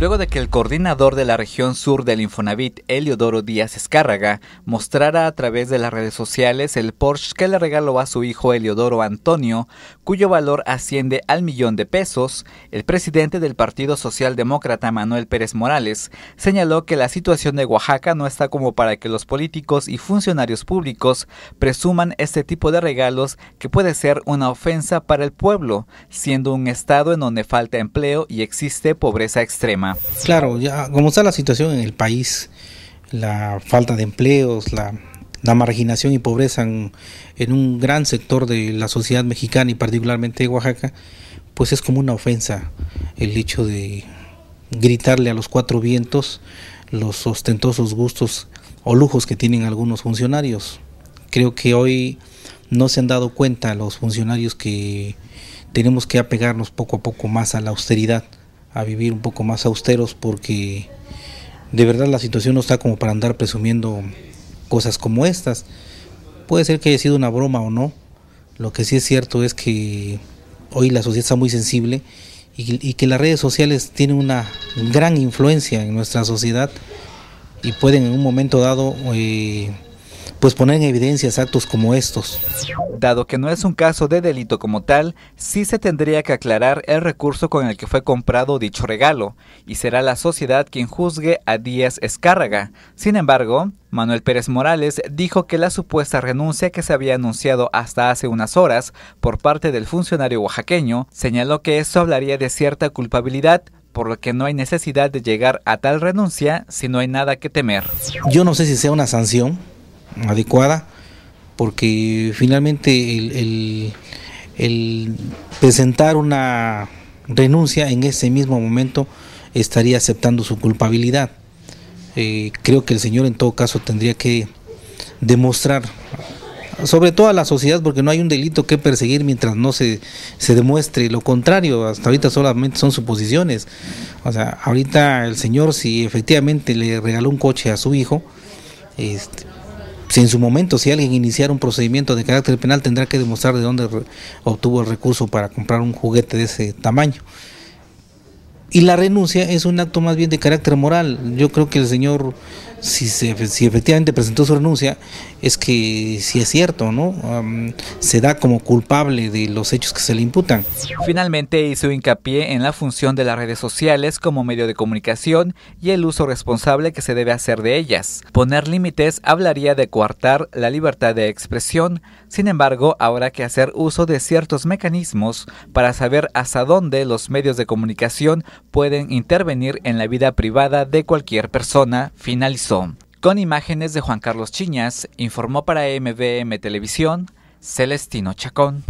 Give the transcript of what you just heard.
Luego de que el coordinador de la región sur del Infonavit, Eliodoro Díaz Escárraga, mostrara a través de las redes sociales el Porsche que le regaló a su hijo Eliodoro Antonio, cuyo valor asciende al millón de pesos, el presidente del Partido Socialdemócrata Manuel Pérez Morales señaló que la situación de Oaxaca no está como para que los políticos y funcionarios públicos presuman este tipo de regalos que puede ser una ofensa para el pueblo, siendo un estado en donde falta empleo y existe pobreza extrema. Claro, ya como está la situación en el país, la falta de empleos, la, marginación y pobreza en, en, un gran sector de la sociedad mexicana y particularmente de Oaxaca, pues es como una ofensa el hecho de gritarle a los cuatro vientos los ostentosos gustos o lujos que tienen algunos funcionarios. Creo que hoy no se han dado cuenta los funcionarios que tenemos que apegarnos poco a poco más a la austeridad a vivir un poco más austeros porque de verdad la situación no está como para andar presumiendo cosas como estas. Puede ser que haya sido una broma o no. Lo que sí es cierto es que hoy la sociedad está muy sensible y, que las redes sociales tienen una gran influencia en nuestra sociedad y pueden en un momento dado... Eh, pues ponen en evidencia actos como estos. Dado que no es un caso de delito como tal, sí se tendría que aclarar el recurso con el que fue comprado dicho regalo, y será la sociedad quien juzgue a Díaz Escárraga. Sin embargo, Manuel Pérez Morales dijo que la supuesta renuncia que se había anunciado hasta hace unas horas por parte del funcionario oaxaqueño señaló que esto hablaría de cierta culpabilidad, por lo que no hay necesidad de llegar a tal renuncia si no hay nada que temer. Yo no sé si sea una sanción, adecuada, porque finalmente el, presentar una renuncia en ese mismo momento estaría aceptando su culpabilidad. Eh, creo que el señor en todo caso tendría que demostrar, sobre todo a la sociedad, porque no hay un delito que perseguir mientras no se, se demuestre lo contrario. Hasta ahorita solamente son suposiciones. O sea, ahorita el señor si efectivamente le regaló un coche a su hijo, este, si en su momento, si alguien iniciara un procedimiento de carácter penal, tendrá que demostrar de dónde obtuvo el recurso para comprar un juguete de ese tamaño. Y la renuncia es un acto más bien de carácter moral. Yo creo que el señor si, efectivamente presentó su renuncia, es que si es cierto, ¿no? se da como culpable de los hechos que se le imputan. Finalmente hizo hincapié en la función de las redes sociales como medio de comunicación y el uso responsable que se debe hacer de ellas. Poner límites hablaría de coartar la libertad de expresión, sin embargo, habrá que hacer uso de ciertos mecanismos para saber hasta dónde los medios de comunicación pueden intervenir en la vida privada de cualquier persona. Finalizó. Con imágenes de Juan Carlos Chiñas, informó para MBM Televisión Celestino Chacón.